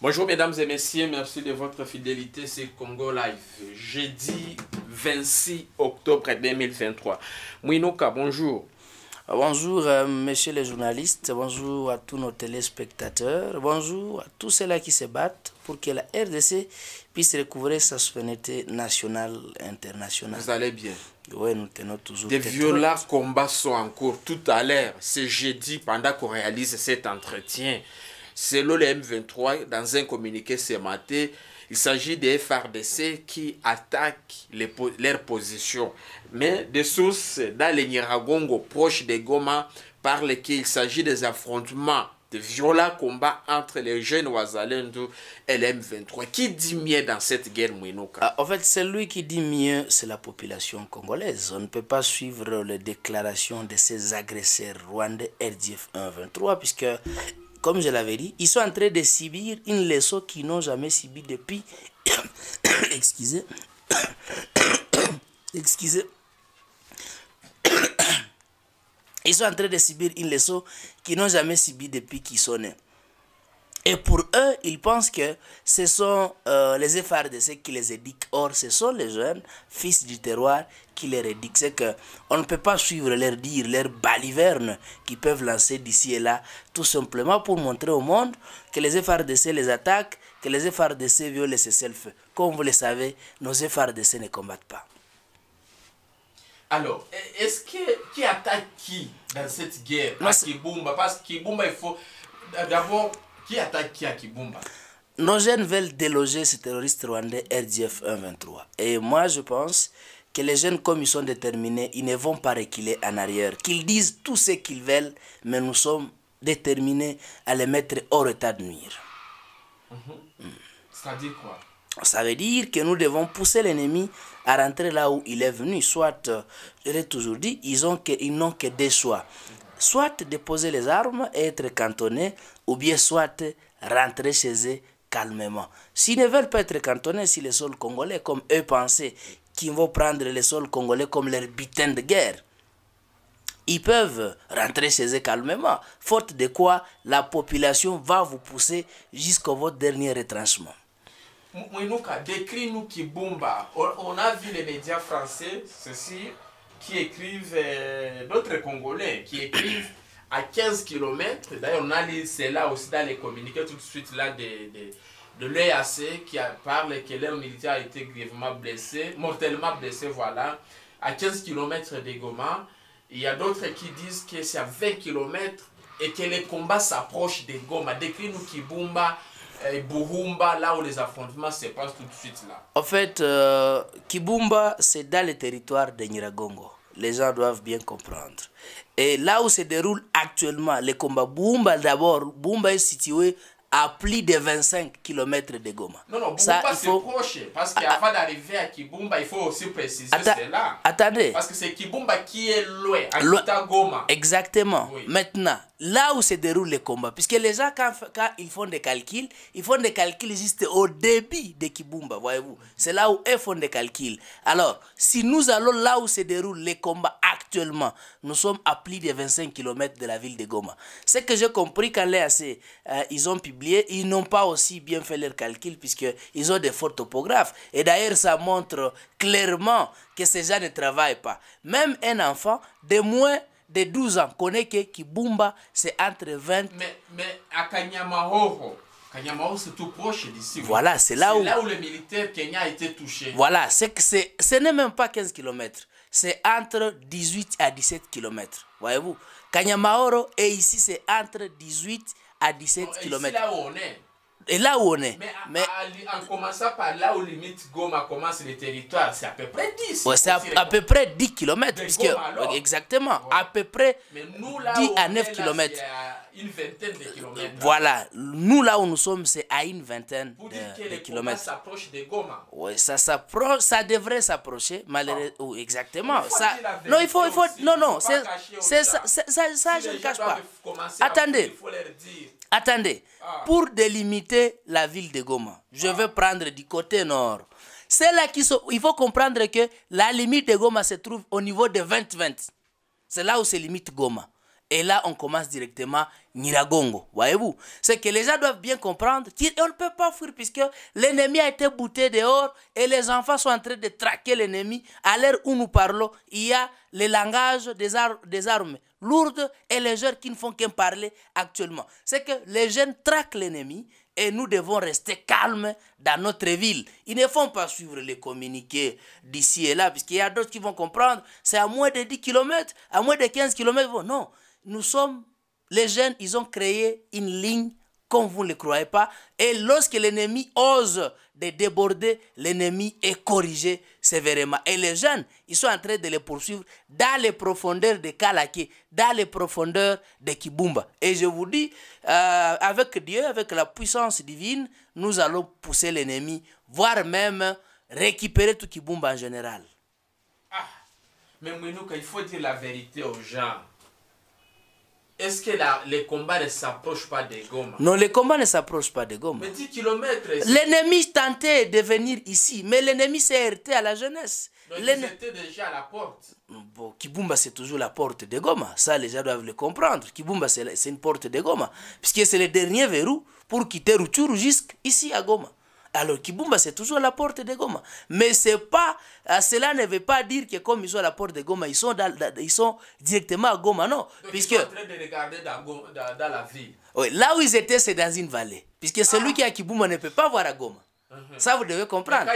Bonjour mesdames et messieurs, merci de votre fidélité, c'est Congo Live, jeudi 26 octobre 2023. Mouinouka, bonjour. Bonjour, euh, messieurs les journalistes, bonjour à tous nos téléspectateurs, bonjour à tous ceux-là qui se battent pour que la RDC puisse recouvrir sa souveraineté nationale et internationale. Vous allez bien Oui, nous tenons toujours... Des violents combats sont en cours tout à l'heure, c'est jeudi, pendant qu'on réalise cet entretien. Selon le M23, dans un communiqué ce matin, il s'agit des FRDC qui attaquent les, leurs positions. Mais des sources dans les Niragongo proches des Goma parlent qu'il s'agit des affrontements de violents combats entre les jeunes Ouazalendou et lm 23 Qui dit mieux dans cette guerre, Mouinouka ah, En fait, c'est lui qui dit mieux, c'est la population congolaise. On ne peut pas suivre les déclarations de ces agresseurs rwandais RDF 123, puisque comme je l'avais dit, ils sont en train de subir une leçon qu'ils n'ont jamais subi depuis, excusez, excusez, ils sont en train de subir une leçon qu'ils n'ont jamais subi depuis qu'ils sont nés. Et pour eux, ils pensent que ce sont euh, les ceux qui les édiquent. Or, ce sont les jeunes fils du terroir qui les édiquent. C'est qu'on ne peut pas suivre leurs dires, leurs balivernes qu'ils peuvent lancer d'ici et là, tout simplement pour montrer au monde que les ceux les attaquent, que les efforts violent les cessez Comme vous le savez, nos ceux ne combattent pas. Alors, est-ce que qui attaque qui dans cette guerre Parce que Kibumba, il faut d'abord qui attaque qui à Kibumba Nos jeunes veulent déloger ces terroristes rwandais RDF 123. Et moi, je pense que les jeunes, comme ils sont déterminés, ils ne vont pas reculer en arrière. Qu'ils disent tout ce qu'ils veulent, mais nous sommes déterminés à les mettre hors état de nuire. Ça mhm. veut dire quoi ça veut dire que nous devons pousser l'ennemi à rentrer là où il est venu. Soit, euh, je l'ai toujours dit, ils n'ont que, des que des choix soit déposer les armes et être cantonné, ou bien soit rentrer chez eux calmement. S'ils ne veulent pas être cantonnés si les sols congolais comme eux pensaient, qu'ils vont prendre les sols congolais comme leur butin de guerre, ils peuvent rentrer chez eux calmement, faute de quoi la population va vous pousser jusqu'au votre dernier retranchement. Mouinouka, décris-nous Kibumba. On a vu les médias français, ceci, qui écrivent, euh, d'autres Congolais qui écrivent à 15 km. D'ailleurs, on a c'est là aussi dans les communiqués tout de suite là des, de l'EAC qui parle que leur militaire a été grièvement blessé, mortellement blessé, voilà, à 15 km de Goma. Il y a d'autres qui disent que c'est à 20 km et que les combats s'approchent de Goma. Décris-nous Kibumba et euh, Burumba, là où les affrontements se passent tout de suite là. En fait, euh, Kibumba, c'est dans le territoire de Niragongo les gens doivent bien comprendre. Et là où se déroule actuellement les combats, Boumba d'abord, Boumba est situé à plus de 25 km de Goma. Non, non, Kibumba c'est proche, parce ah, qu'avant ah. d'arriver à Kibumba, il faut aussi préciser cela. Attendez. Parce que c'est Kibumba qui est loin, à Goma. Exactement. Maintenant, là où se déroule les combats, puisque les gens, quand, ils font des calculs, ils font des calculs juste au débit de Kibumba, voyez-vous. C'est là où ils font des calculs. Alors, si nous allons là où se déroulent les combats actuellement, nous sommes à plus de 25 km de la ville de Goma. Ce que j'ai compris quand les euh, ils ont publié ils n'ont pas aussi bien fait leurs calculs puisqu'ils ont des forts topographes. Et d'ailleurs, ça montre clairement que ces gens ne travaillent pas. Même un enfant de moins de 12 ans connaît que Kibumba, c'est entre 20... Mais, mais à Kanyamaoro Kanyamaoro c'est tout proche d'ici. Voilà, c'est là, où... là où le militaire Kenya a été touché. Voilà, c'est que ce n'est même pas 15 km. C'est entre 18 à 17 km. Voyez-vous Kanyamaoro et ici, c'est entre 18 et à 17 km. Et là où on est. Mais, mais... À, à, en commençant par là où limite Goma commence le territoire, c'est à peu près 10. Ouais, c'est à, à, peu près 10 km. Puisque, Goma, exactement, ouais. à peu près mais nous, là 10 à 9 km. À une vingtaine de kilomètres. Voilà, nous là où nous sommes, c'est à une vingtaine Vous de, dire que de kilomètres. Ça s'approche de Goma. Oui, ça s'approche, ça devrait s'approcher, malheureusement. Oh. Oui, exactement. Il ça... Non, il faut, il faut, aussi. non, non, c'est ça, ça, ça, ça si je ne cache pas. Attendez. Il faut leur dire. Attendez, ah. pour délimiter la ville de Goma, je ah. vais prendre du côté nord. C'est là qui il faut comprendre que la limite de Goma se trouve au niveau de 20-20. C'est là où se limite Goma. Et là, on commence directement Niragongo. Voyez-vous C'est que les gens doivent bien comprendre qu'on ne peut pas fuir puisque l'ennemi a été bouté dehors et les enfants sont en train de traquer l'ennemi. À l'heure où nous parlons, il y a le langage des, des armes lourdes et légères qui ne font qu'en parler actuellement. C'est que les jeunes traquent l'ennemi et nous devons rester calmes dans notre ville. Ils ne font pas suivre les communiqués d'ici et là, puisqu'il y a d'autres qui vont comprendre, c'est à moins de 10 km, à moins de 15 km. Non, nous sommes, les jeunes, ils ont créé une ligne comme vous ne le croyez pas. Et lorsque l'ennemi ose de déborder, l'ennemi est corrigé sévèrement. Et les jeunes, ils sont en train de les poursuivre dans les profondeurs de Kalaki, dans les profondeurs de Kibumba. Et je vous dis, euh, avec Dieu, avec la puissance divine, nous allons pousser l'ennemi, voire même récupérer tout Kibumba en général. Ah, mais il faut dire la vérité aux gens. Est-ce que la, les combats ne s'approchent pas de Goma Non, les combats ne s'approchent pas de Goma. Mais 10 km. L'ennemi tentait de venir ici, mais l'ennemi s'est heurté à la jeunesse. Donc était déjà à la porte. Bon, Kibumba, c'est toujours la porte de Goma. Ça, les gens doivent le comprendre. Kibumba, c'est une porte de Goma. Puisque c'est le dernier verrou pour quitter Ruchuru jusqu'ici à Goma. Alors Kibumba, c'est toujours à la porte de Goma. Mais c'est pas, euh, cela ne veut pas dire que comme ils sont à la porte de Goma, ils sont, dans, ils sont directement à Goma, non. puisque, ils sont en train de regarder dans, la ville. là où ils étaient, c'est dans une vallée. Puisque celui ah. qui est à Kibumba ne peut pas voir à Goma. Mhm. Ça, vous devez comprendre.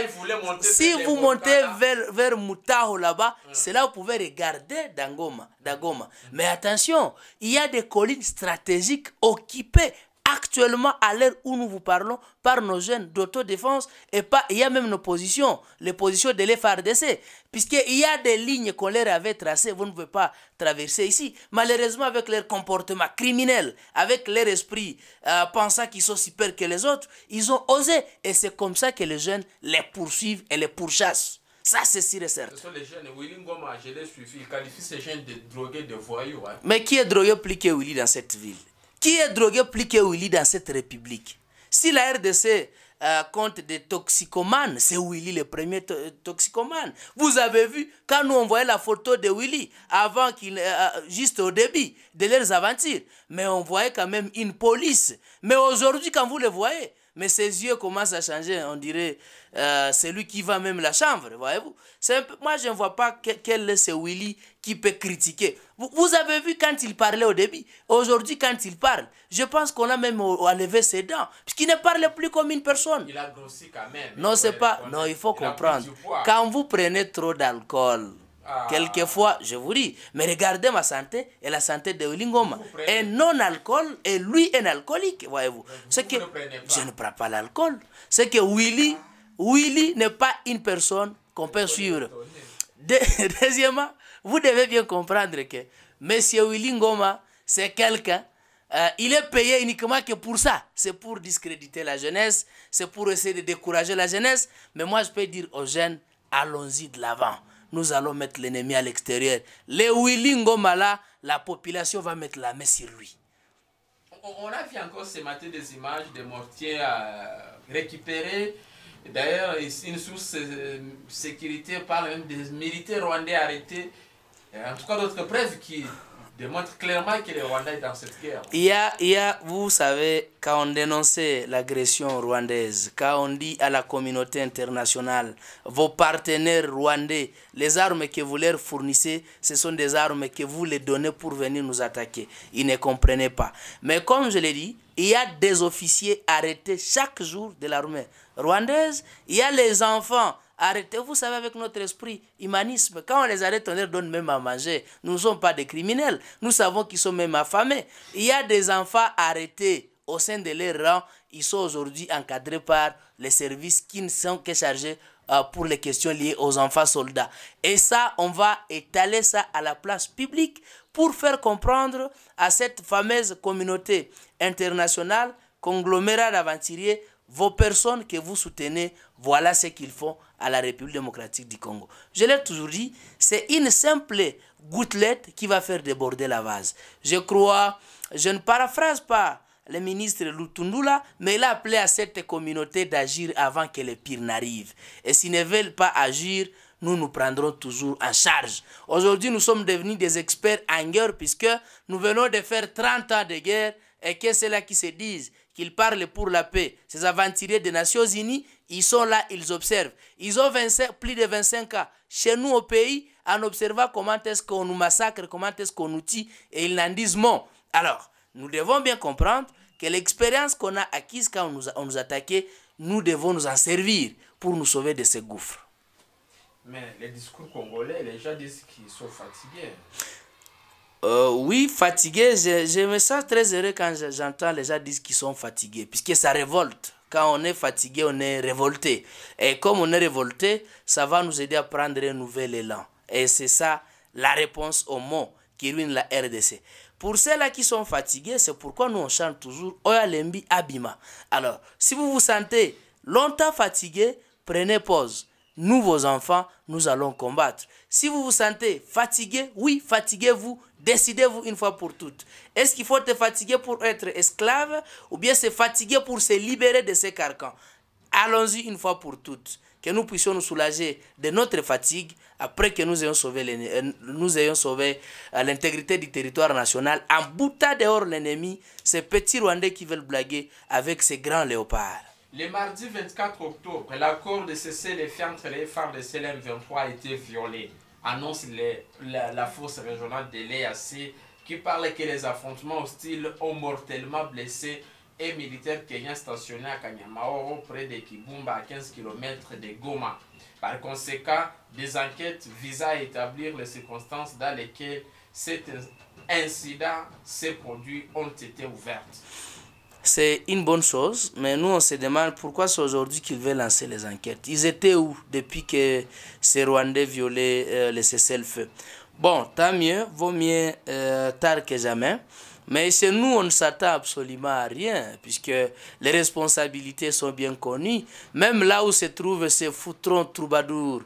si vous montez vers, vers Moutaho là-bas, cela mhm. c'est là où vous pouvez regarder dans mhm. Goma. Mais attention, il y a des collines stratégiques occupées actuellement, à l'heure où nous vous parlons, par nos jeunes d'autodéfense, et pas, il y a même nos positions, les positions de l'FRDC, puisqu'il y a des lignes qu'on leur avait tracées, vous ne pouvez pas traverser ici. Malheureusement, avec leur comportement criminel, avec leur esprit euh, pensant qu'ils sont si que les autres, ils ont osé, et c'est comme ça que les jeunes les poursuivent et les pourchassent. Ça, c'est sûr et Ce sont les jeunes. Willy Ngoma, je l'ai suivi. Il qualifie ces jeunes de drogués, de voyous. Hein. Mais qui est drogué plus que Willy dans cette ville qui est drogué plus que Willy dans cette république Si la RDC euh, compte des toxicomanes, c'est Willy le premier euh, toxicomane. Vous avez vu, quand nous on voyait la photo de Willy, avant qu'il, euh, juste au début de leurs aventures, mais on voyait quand même une police. Mais aujourd'hui, quand vous le voyez, mais ses yeux commencent à changer, on dirait euh, c'est lui qui va même la chambre, voyez-vous. Moi, je ne vois pas quel est ce Willy qui peut critiquer. Vous, avez vu quand il parlait au début, aujourd'hui quand il parle, je pense qu'on a même enlevé ses dents, puisqu'il ne parle plus comme une personne. Il a grossi quand même. Non, c'est pas... Non, il faut comprendre. Quand vous prenez trop d'alcool, ah. Quelquefois, je vous dis, mais regardez ma santé et la santé de Willingoma. Un non-alcool et lui un alcoolique, voyez-vous. C'est que je ne prends pas l'alcool. C'est que Willy, Willy n'est pas une personne qu'on peut suivre. deuxièmement, vous devez bien comprendre que M. Willingoma, c'est quelqu'un, euh, il est payé uniquement que pour ça. C'est pour discréditer la jeunesse, c'est pour essayer de décourager la jeunesse. Mais moi, je peux dire aux jeunes, allons-y de l'avant. Nous allons mettre l'ennemi à l'extérieur. Les Willy Ngoma là, la population va mettre la main sur lui. On a vu encore ce matin des images de mortiers euh, récupérés D'ailleurs, une source euh, sécurité parle même des militaires rwandais arrêtés en tout cas d'autres preuves qui démontrent clairement que les rwandais dans cette guerre. Il y a, il y a, vous savez, quand on dénonçait l'agression rwandaise, quand on dit à la communauté internationale, vos partenaires rwandais, les armes que vous leur fournissez, ce sont des armes que vous les donnez pour venir nous attaquer. Ils ne comprenaient pas. Mais comme je l'ai dit, il y a des officiers arrêtés chaque jour de l'armée rwandaise. Il y a les enfants Arrêtez-vous, savez, avec notre esprit humanisme. Quand on les arrête, on leur donne même à manger. Nous ne sommes pas des criminels. Nous savons qu'ils sont même affamés. Il y a des enfants arrêtés au sein de leurs rangs. Ils sont aujourd'hui encadrés par les services qui ne sont que chargés euh, pour les questions liées aux enfants soldats. Et ça, on va étaler ça à la place publique pour faire comprendre à cette fameuse communauté internationale, conglomérat d'aventuriers, vos personnes que vous soutenez, voilà ce qu'ils font à la République démocratique du Congo. Je l'ai toujours dit, c'est une simple gouttelette qui va faire déborder la vase. Je crois, je ne paraphrase pas le ministre Lutundula, mais il a appelé à cette communauté d'agir avant que le pire n'arrive. Et s'ils ne veulent pas agir, nous nous prendrons toujours en charge. Aujourd'hui, nous sommes devenus des experts en guerre puisque nous venons de faire 30 ans de guerre et que c'est là qui se disent ils parlent pour la paix. Ces aventuriers des Nations Unies, ils sont là, ils observent. Ils ont 25, plus de 25 ans. Chez nous, au pays, en observant comment est-ce qu'on nous massacre, comment est-ce qu'on nous tue, et ils n'en disent mot. Alors, nous devons bien comprendre que l'expérience qu'on a acquise quand on nous, on nous attaquait, nous devons nous en servir pour nous sauver de ces gouffres. Mais les discours congolais, les gens disent qu'ils sont fatigués. Euh, oui, fatigué, je, je, me sens très heureux quand j'entends les gens dire qu'ils sont fatigués, puisque ça révolte. Quand on est fatigué, on est révolté. Et comme on est révolté, ça va nous aider à prendre un nouvel élan. Et c'est ça la réponse au mot qui ruine la RDC. Pour ceux-là qui sont fatigués, c'est pourquoi nous on chante toujours Oyalembi Abima. Alors, si vous vous sentez longtemps fatigué, prenez pause. Nous, vos enfants, nous allons combattre. Si vous vous sentez fatigué, oui, fatiguez-vous, Décidez-vous une fois pour toutes. Est-ce qu'il faut te fatiguer pour être esclave ou bien se fatiguer pour se libérer de ces carcans Allons-y une fois pour toutes. Que nous puissions nous soulager de notre fatigue après que nous ayons sauvé euh, euh, l'intégrité du territoire national en boutant dehors l'ennemi, ces petits Rwandais qui veulent blaguer avec ces grands léopards. Le mardi 24 octobre, l'accord de cesser les feu entre les femmes de CLM 23 a été violé annonce la, force régionale de l'EAC qui parle que les affrontements hostiles ont mortellement blessé et militaires kenyan stationné à Kanyamaoro, près de Kibumba, à 15 km de Goma. Par conséquent, des enquêtes visant à établir les circonstances dans lesquelles cet incident s'est produit ont été ouvertes c'est une bonne chose, mais nous on se demande pourquoi c'est aujourd'hui qu'ils veulent lancer les enquêtes. Ils étaient où depuis que ces Rwandais violaient le euh, les cessez-le-feu Bon, tant mieux, vaut mieux euh, tard que jamais. Mais chez nous, on ne s'attend absolument à rien, puisque les responsabilités sont bien connues. Même là où se trouvent ces foutrons troubadours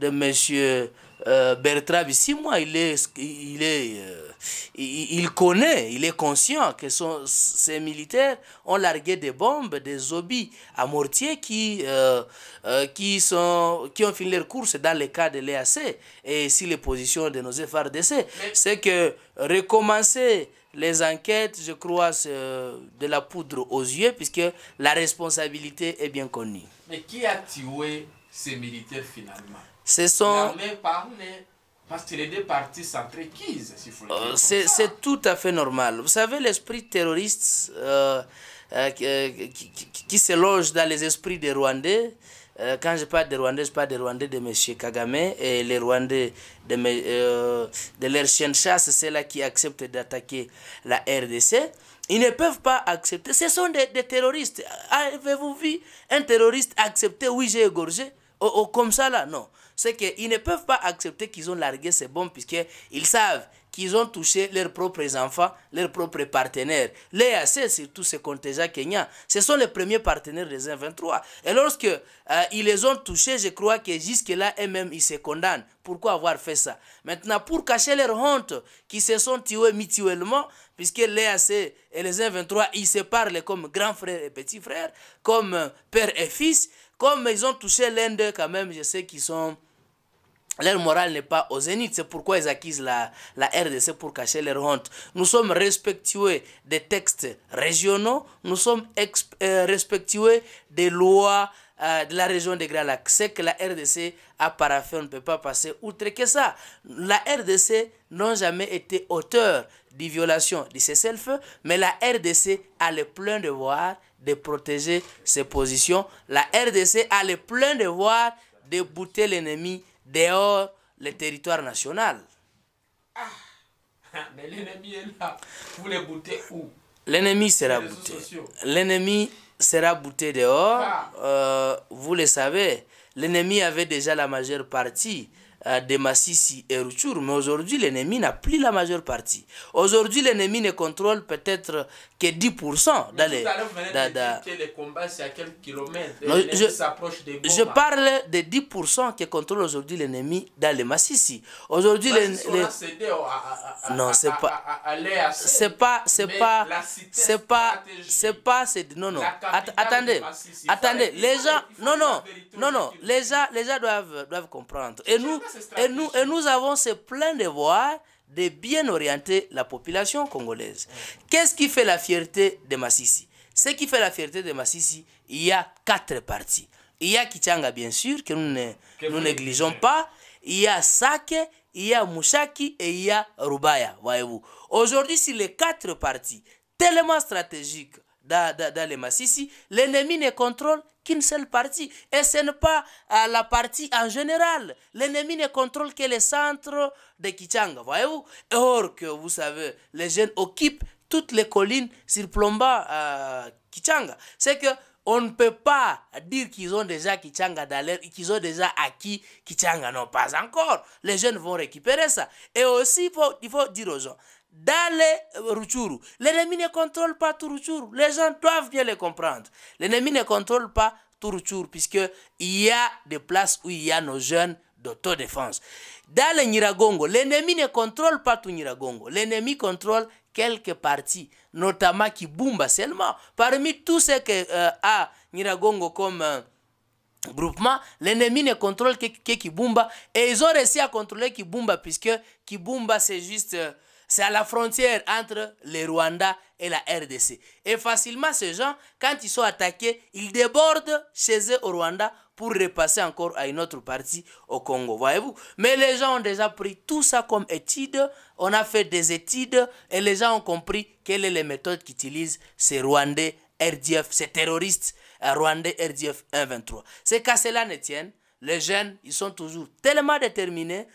de monsieur euh, Bertrand moi il est, il est, euh, il, connaît, il est conscient que son, ces militaires ont largué des bombes, des obis à mortier qui, euh, qui, sont, qui ont fini leur course dans le cas de l'EAC et si les positions de nos d'essai. C'est que recommencer les enquêtes, je crois, c'est de la poudre aux yeux puisque la responsabilité est bien connue. Mais qui a tué ces militaires finalement ce sont... Parce que les deux parties s'il faut euh, C'est tout à fait normal. Vous savez, l'esprit terroriste euh, euh, euh, qui, se loge dans les esprits des Rwandais, quand je parle des Rwandais, je parle des Rwandais de M. Kagame et les Rwandais de, de leur de chasse, c'est là qui acceptent d'attaquer la RDC. Ils ne peuvent pas accepter. Ce sont des, terroristes. Avez-vous vu un terroriste accepter, oui, j'ai égorgé, oh, oh, comme ça là Non c'est qu'ils ne peuvent pas accepter qu'ils ont largué ces bombes puisqu'ils savent qu'ils ont touché leurs propres enfants, leurs propres partenaires. L'EAC, surtout ce déjà kenyan, ce sont les premiers partenaires des 23 Et lorsque euh, ils les ont touchés, je crois que jusque-là, eux-mêmes, ils se condamnent. Pourquoi avoir fait ça Maintenant, pour cacher leur honte, qu'ils se sont tués mutuellement, puisque l'EAC et les 23 ils se parlent comme grands frères et petits frères, comme euh, père et fils, comme ils ont touché l'un d'eux quand même, je sais qu'ils sont leur morale n'est pas au zénith, c'est pourquoi ils acquisent la, la RDC pour cacher leur honte. Nous sommes respectueux des textes régionaux, nous sommes euh, respectueux des lois euh, de la région de Grands Lacs. C'est que la RDC a paraffé, on ne peut pas passer outre que ça. La RDC n'a jamais été auteur des violations du ses mais la RDC a le plein devoir de protéger ses positions. La RDC a le plein devoir de bouter l'ennemi dehors le territoire national. Ah, l'ennemi est là. Vous les boutez où L'ennemi sera bouté. L'ennemi sera bouté dehors. Ah. Euh, vous le savez, l'ennemi avait déjà la majeure partie euh, des Massissi et Routour. mais aujourd'hui l'ennemi n'a plus la majeure partie. Aujourd'hui l'ennemi ne contrôle peut-être que 10% dans les... les combats, c'est à quelques kilomètres. je, s'approche des je parle de 10% que contrôle aujourd'hui l'ennemi dans les Massissi. Aujourd'hui les, Non, c'est pas... C'est pas... C'est pas... C'est pas... C'est Non, non. attendez. Attendez. Les gens... Non, non. Non, non. Les gens, les gens doivent, doivent comprendre. Et nous et nous, nous avons ce plein devoir de bien orienter la population congolaise. Qu'est-ce qui fait la fierté de Massissi Ce qui fait la fierté de Massissi, il y a quatre parties. Il y a Kichanga, bien sûr, que nous ne nous négligeons pas. Il y a Sake, il y a Mushaki et il y a Rubaya, voyez-vous. Aujourd'hui, si les quatre parties, tellement stratégiques, dans, les masses. Ici, l'ennemi ne contrôle qu'une seule partie. Et ce n'est pas euh, la partie en général. L'ennemi ne contrôle que le centre de Kichanga, voyez-vous. Or que, vous savez, les jeunes occupent toutes les collines surplombant Plomba, euh, Kichanga. C'est que on ne peut pas dire qu'ils ont déjà Kichanga dans l'air, qu'ils ont déjà acquis Kichanga. Non, pas encore. Les jeunes vont récupérer ça. Et aussi, il faut dire aux gens, dans les euh, Ruturu, L'ennemi ne contrôle pas tout Ruchuru. Les gens doivent bien le comprendre. L'ennemi ne contrôle pas tout puisque puisqu'il y a des places où il y a nos jeunes d'autodéfense. Dans le Niragongo, l'ennemi ne contrôle pas tout Niragongo. L'ennemi contrôle quelques parties, notamment Kibumba seulement. Parmi tout ce que euh, a Niragongo comme euh, groupement, l'ennemi ne contrôle que, Kibumba. Et ils ont réussi à contrôler Kibumba puisque Kibumba c'est juste... Euh, c'est à la frontière entre le Rwanda et la RDC. Et facilement, ces gens, quand ils sont attaqués, ils débordent chez eux au Rwanda pour repasser encore à une autre partie au Congo, voyez-vous. Mais les gens ont déjà pris tout ça comme étude, on a fait des études et les gens ont compris quelles est les méthodes qu'utilisent ces Rwandais RDF, ces terroristes Rwandais RDF 123. C'est qu'à cela ne tienne, les jeunes, ils sont toujours tellement déterminés,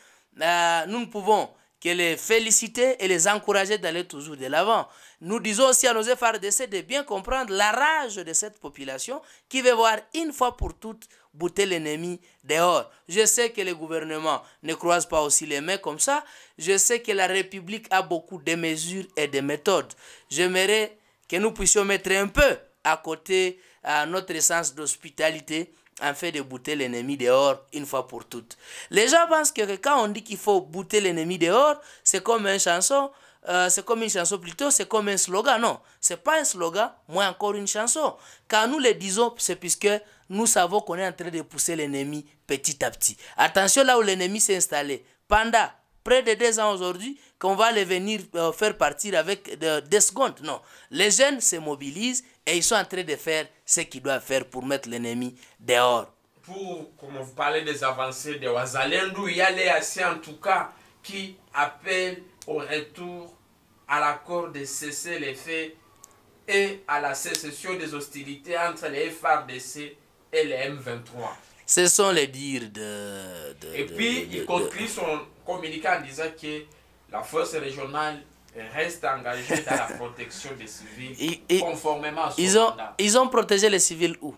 euh, nous ne pouvons que les féliciter et les encourager d'aller toujours de l'avant. Nous disons aussi à nos FRDC de bien comprendre la rage de cette population qui veut voir une fois pour toutes bouter l'ennemi dehors. Je sais que le gouvernement ne croise pas aussi les mains comme ça. Je sais que la République a beaucoup de mesures et de méthodes. J'aimerais que nous puissions mettre un peu à côté à notre essence d'hospitalité fait, de bouter l'ennemi dehors une fois pour toutes. Les gens pensent que quand on dit qu'il faut bouter l'ennemi dehors, c'est comme une chanson, euh, c'est comme une chanson plutôt, c'est comme un slogan. Non, c'est pas un slogan, moi encore une chanson. Quand nous le disons, c'est puisque nous savons qu'on est en train de pousser l'ennemi petit à petit. Attention là où l'ennemi s'est installé. Panda, près de deux ans aujourd'hui, qu'on va les venir euh, faire partir avec euh, des secondes. Non, les jeunes se mobilisent et ils sont en train de faire ce qu'ils doivent faire pour mettre l'ennemi dehors. Pour, comme vous parlez des avancées de Ouazalendou, il y a les assez en tout cas qui appellent au retour à l'accord de cesser les faits et à la cessation des hostilités entre les FRDC et les M23. Ce sont les dires de... Et puis, il conclut son communiqué en disant que la force régionale reste engagée dans la protection des civils conformément à son ils ont, mandat. Ils ont protégé les civils où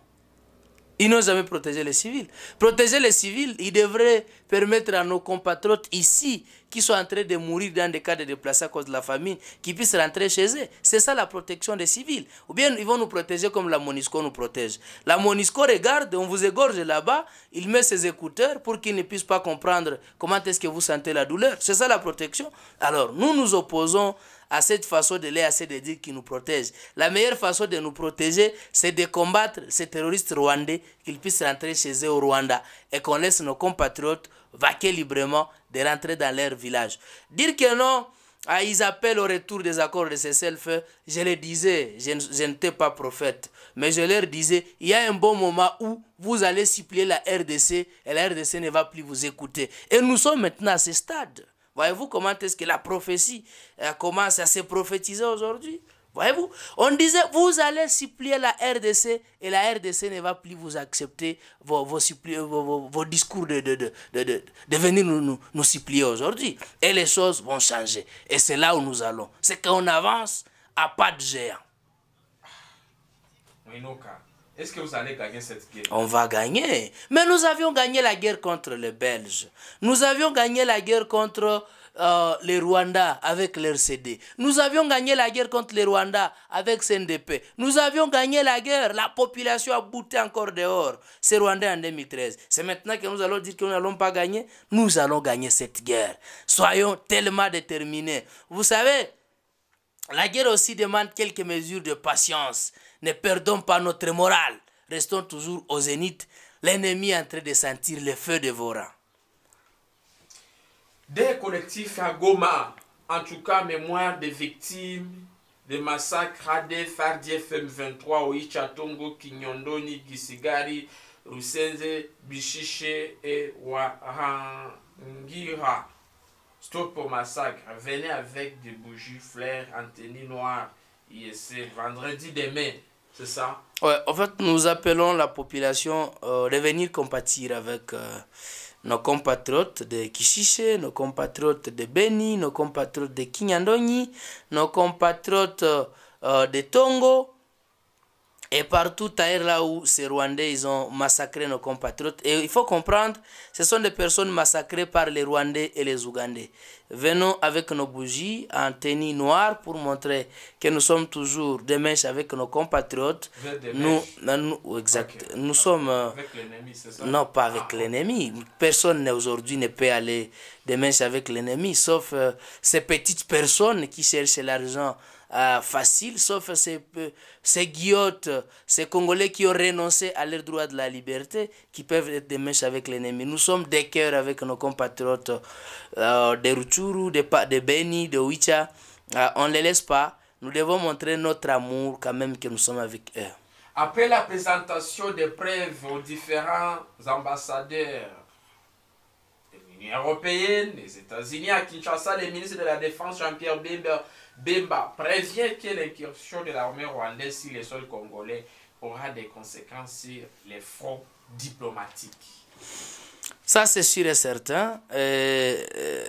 ils n'ont jamais protégé les civils. Protéger les civils, il devrait permettre à nos compatriotes ici qui sont en train de mourir dans des cas de déplacement à cause de la famine, qui puissent rentrer chez eux. C'est ça la protection des civils. Ou bien ils vont nous protéger comme la MONISCO nous protège. La MONISCO regarde, on vous égorge là-bas, il met ses écouteurs pour qu'ils ne puissent pas comprendre comment est-ce que vous sentez la douleur. C'est ça la protection. Alors nous nous opposons à cette façon de assez de dire qui nous protège. La meilleure façon de nous protéger, c'est de combattre ces terroristes rwandais, qu'ils puissent rentrer chez eux au Rwanda et qu'on laisse nos compatriotes vaquer librement de rentrer dans leur village. Dire que non, ils appellent au retour des accords de cessez-le-feu. Je le disais, je, je n'étais pas prophète, mais je leur disais, il y a un bon moment où vous allez supplier la RDC et la RDC ne va plus vous écouter. Et nous sommes maintenant à ce stade. Voyez-vous comment est-ce que la prophétie euh, commence à se prophétiser aujourd'hui Voyez-vous On disait, vous allez supplier la RDC et la RDC ne va plus vous accepter vos, vos, discours de, de, venir nous, nous supplier aujourd'hui. Et les choses vont changer. Et c'est là où nous allons. C'est qu'on avance à pas de géant. Est-ce que vous allez gagner cette guerre On va gagner. Mais nous avions gagné la guerre contre les Belges. Nous avions gagné la guerre contre euh, les Rwandais avec l'RCD. Nous avions gagné la guerre contre les Rwandais avec CNDP. Nous avions gagné la guerre. La population a bouté encore dehors. C'est Rwandais en 2013. C'est maintenant que nous allons dire que nous n'allons pas gagner. Nous allons gagner cette guerre. Soyons tellement déterminés. Vous savez, la guerre aussi demande quelques mesures de patience. Ne perdons pas notre morale. Restons toujours au zénith. L'ennemi est en train de sentir le feu dévorant. Des collectifs à Goma, en tout cas mémoire des victimes des massacres des Fardi FM23, Oichatongo, Kinyondoni, Gisigari, Rusenze, Bichiche et Wahangira. Stock pour massacre. Venez avec des bougies, flair, noire noir. C'est vendredi demain, c'est ça Ouais, en fait, nous appelons la population euh, de venir compatir avec euh, nos compatriotes de Kichiche, nos compatriotes de Beni, nos compatriotes de Kinyandoni, nos compatriotes euh, de Tongo. Et partout ailleurs là où ces Rwandais, ils ont massacré nos compatriotes. Et il faut comprendre, ce sont des personnes massacrées par les Rwandais et les Ougandais. Venons avec nos bougies en tenue noire pour montrer que nous sommes toujours des mèches avec nos compatriotes. Nous, nous, exact, nous sommes... Euh, avec l'ennemi, c'est ça Non, pas avec ah, l'ennemi. Personne aujourd'hui ne peut aller des mèches avec l'ennemi, sauf euh, ces petites personnes qui cherchent l'argent euh, facile, sauf euh, ces, ces guillotes, ces Congolais qui ont renoncé à leur droit de la liberté, qui peuvent être des mèches avec l'ennemi. Nous sommes des cœurs avec nos compatriotes euh, de Ruchuru, de, Beni, de Wicha euh, on ne les laisse pas. Nous devons montrer notre amour quand même que nous sommes avec eux. Après la présentation des preuves aux différents ambassadeurs européenne, les États-Unis. À Kinshasa, le ministre de la Défense, Jean-Pierre Bemba, prévient que l'incursion de l'armée rwandaise sur les sols congolais aura des conséquences sur les fronts diplomatiques. Ça, c'est sûr et certain. Euh, euh,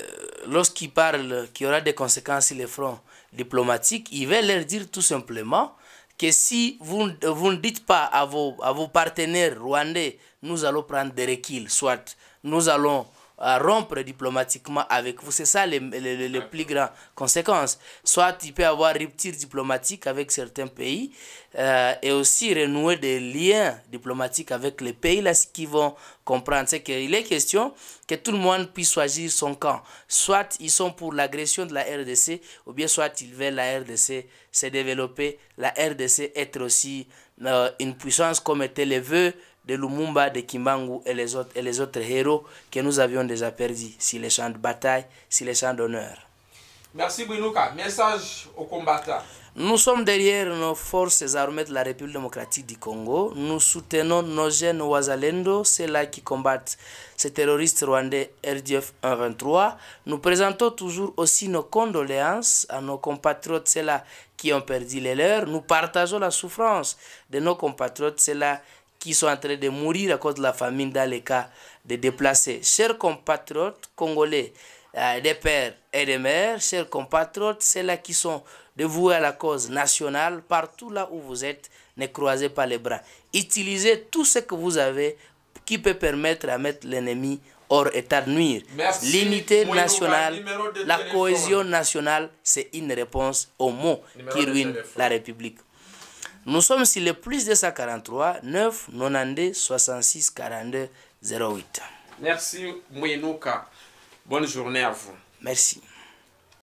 lorsqu'il parle qu'il y aura des conséquences sur les fronts diplomatiques, il va leur dire tout simplement que si vous, vous ne dites pas à vos, à vos partenaires rwandais, nous allons prendre des requils, soit nous allons à rompre diplomatiquement avec vous. C'est ça les, les, les, plus grandes conséquences. Soit il peut avoir rupture diplomatique avec certains pays euh, et aussi renouer des liens diplomatiques avec les pays là, ce qu'ils vont comprendre. C'est qu'il est question que tout le monde puisse choisir son camp. Soit ils sont pour l'agression de la RDC ou bien soit ils veulent la RDC se développer, la RDC être aussi euh, une puissance comme était les vœu, de Lumumba, de Kimbangu et les autres, héros que nous avions déjà perdus si les champs de bataille, si les champs d'honneur. Merci Bouinouka. Message aux combattants. Nous sommes derrière nos forces armées de la République démocratique du Congo. Nous soutenons nos jeunes Ouazalendo, ceux-là qui combattent ces terroristes rwandais RDF 123. Nous présentons toujours aussi nos condoléances à nos compatriotes, ceux-là qui ont perdu les leurs. Nous partageons la souffrance de nos compatriotes, ceux-là qui sont en train de mourir à cause de la famine dans les cas de déplacés. Chers compatriotes congolais, euh, des pères et des mères, chers compatriotes, ceux-là qui sont dévoués à la cause nationale, partout là où vous êtes, ne croisez pas les bras. Utilisez tout ce que vous avez qui peut permettre à mettre l'ennemi hors état de nuire. L'unité nationale, la cohésion nationale, c'est une réponse au mot qui ruine la République. Nous sommes sur le plus 243 9 92 66 42 08. Merci Mouinouka. Bonne journée à vous. Merci.